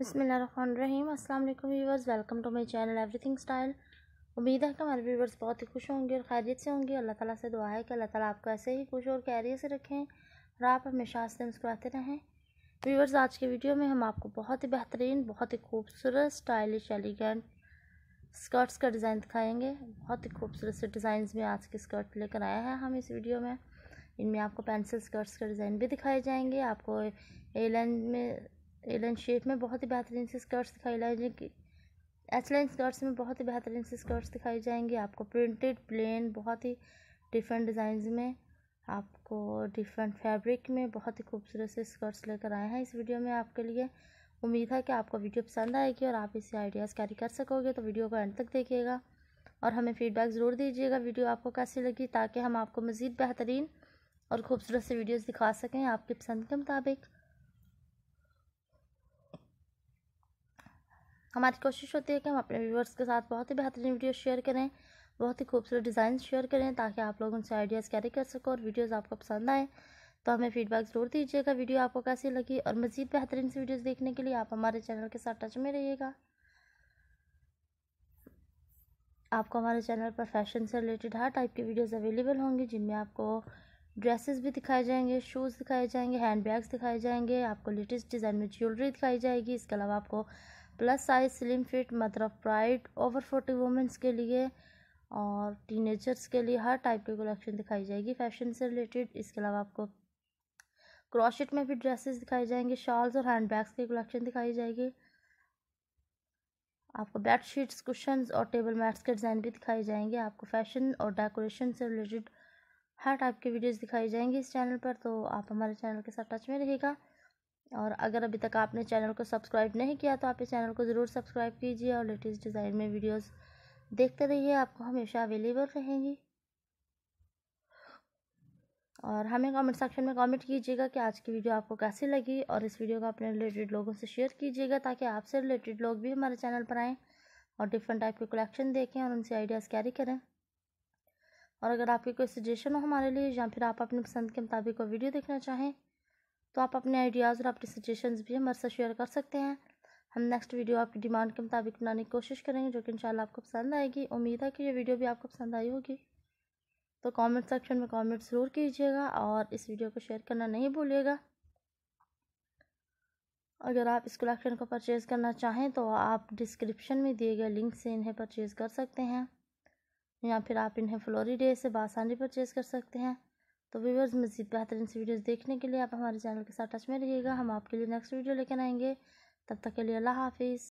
बसमीम अस्सलाम वालेकुम viewers welcome to my channel everything style उम्मीद है कि हमारे व्यूवर्स बहुत ही खुश होंगे और खैरियत से होंगे अल्लाह ताला से दुआ है कि अल्लाह ताला आपको ऐसे ही खुश और कैरियर से रखें और आप हमेशा हंसते मुस्कुराते रहें व्यूवर्स आज के वीडियो में हम आपको बहुत ही बेहतरीन बहुत ही खूबसूरत स्टाइलिश एलिगेंट स्कर्ट्स का डिज़ाइन दिखाएंगे बहुत ही खूबसूरत से डिज़ाइन में आज के स्कर्ट लेकर आए हैं हम इस वीडियो में इनमें आपको पेंसिल स्कर्ट्स का डिज़ाइन भी दिखाए जाएंगे आपको ए लाइन में एलन शेप में बहुत ही बेहतरीन से स्कर्ट्स दिखाई जाएंगे एच लाइन स्कर्ट्स में बहुत ही बेहतरीन से स्कर्ट्स दिखाई जाएंगे आपको प्रिंटेड प्लेन बहुत ही डिफरेंट डिज़ाइन में आपको डिफरेंट फैब्रिक में बहुत ही खूबसूरत से स्कर्ट्स लेकर आए हैं इस वीडियो में आपके लिए उम्मीद है कि आपको वीडियो पसंद आएगी और आप इसे आइडियाज़ कैरी कर सकोगे तो वीडियो को एंड तक देखिएगा और हमें फीडबैक ज़रूर दीजिएगा वीडियो आपको कैसी लगी ताकि हम आपको मज़ीद बेहतरीन और ख़ूबसूरत से वीडियोज़ दिखा सकें आपकी पसंद के मुताबिक हमारी कोशिश होती है कि हम अपने व्यूवर्स के साथ बहुत ही बेहतरीन वीडियो शेयर करें बहुत ही खूबसूरत डिज़ाइन शेयर करें ताकि आप लोग उनसे आइडियाज़ कैरी कर सको और वीडियोज़ आपको पसंद आए तो हमें फीडबैक ज़रूर दीजिएगा वीडियो आपको कैसी लगी और मज़ीद बेहतरीन सी वीडियोज़ देखने के लिए आप हमारे चैनल के साथ टच में रहिएगा आपको हमारे चैनल पर फैशन से रिलेटेड हर टाइप की वीडियोस अवेलेबल होंगी जिनमें आपको ड्रेसेस भी दिखाए जाएंगे शूज़ दिखाए जाएंगे हैंड बैग्स दिखाए जाएंगे आपको लेटेस्ट डिज़ाइन में ज्वेलरी दिखाई जाएगी इसके अलावा आपको प्लस साइज स्लिम फिट मतलब प्राइड ओवर फोर्टी वुमेंस के लिए और टीनेजर्स के लिए हर टाइप की कलेक्शन दिखाई जाएगी फैशन से रिलेटेड इसके अलावा आपको क्रॉशेट में भी ड्रेसेस दिखाई जाएंगे शॉल्स और हैंड बैग्स की कलेक्शन दिखाई जाएगी आपको बेड शीट्स कुशन और टेबल मैट्स के डिज़ाइन भी दिखाए जाएंगे आपको फैशन और डेकोरेशन से रिलेटेड हर टाइप की वीडियोस दिखाई जाएंगी इस चैनल पर तो आप हमारे चैनल के साथ टच में रहेगा और अगर अभी तक आपने चैनल को सब्सक्राइब नहीं किया तो आप इस चैनल को ज़रूर सब्सक्राइब कीजिए और लेटेस्ट डिज़ाइन में वीडियोस देखते रहिए आपको हमेशा अवेलेबल रहेंगी और हमें कमेंट सेक्शन में कमेंट कीजिएगा कि आज की वीडियो आपको कैसी लगी और इस वीडियो को अपने रिलेटेड लोगों से शेयर कीजिएगा ताकि आपसे रिलेटेड लोग भी हमारे चैनल पर आएँ और डिफरेंट टाइप के कलेक्शन देखें और उनसे आइडियाज़ कैरी करें और अगर आपकी कोई सजेशन हो हमारे लिए या फिर आप अपनी पसंद के मुताबिक वो वीडियो देखना चाहें तो आप अपने आइडियाज़ और आपके सजेशंस भी हमारे साथ शेयर कर सकते हैं हम नेक्स्ट वीडियो आपकी डिमांड के मुताबिक बनाने की कोशिश करेंगे जो कि इंशाल्लाह आपको पसंद आएगी उम्मीद है कि ये वीडियो भी आपको पसंद आई होगी तो कमेंट सेक्शन में कमेंट ज़रूर कीजिएगा और इस वीडियो को शेयर करना नहीं भूलिएगा अगर आप इस कलेक्शन को परचेज़ करना चाहें तो आप डिस्क्रिप्शन में दिए गए लिंक से इन्हें परचेज़ कर सकते हैं या फिर आप इन्हें फ्लोरीडे से बासानी परचेज़ कर सकते हैं तो व्यूवर्स मज़ीद बेहतरीन सी वीडियोज़ देखने के लिए आप हमारे चैनल के साथ टच में रहिएगा हम आपके लिए नेक्स्ट वीडियो लेकर आएंगे तब तक के लिए अल्लाह हाफिज़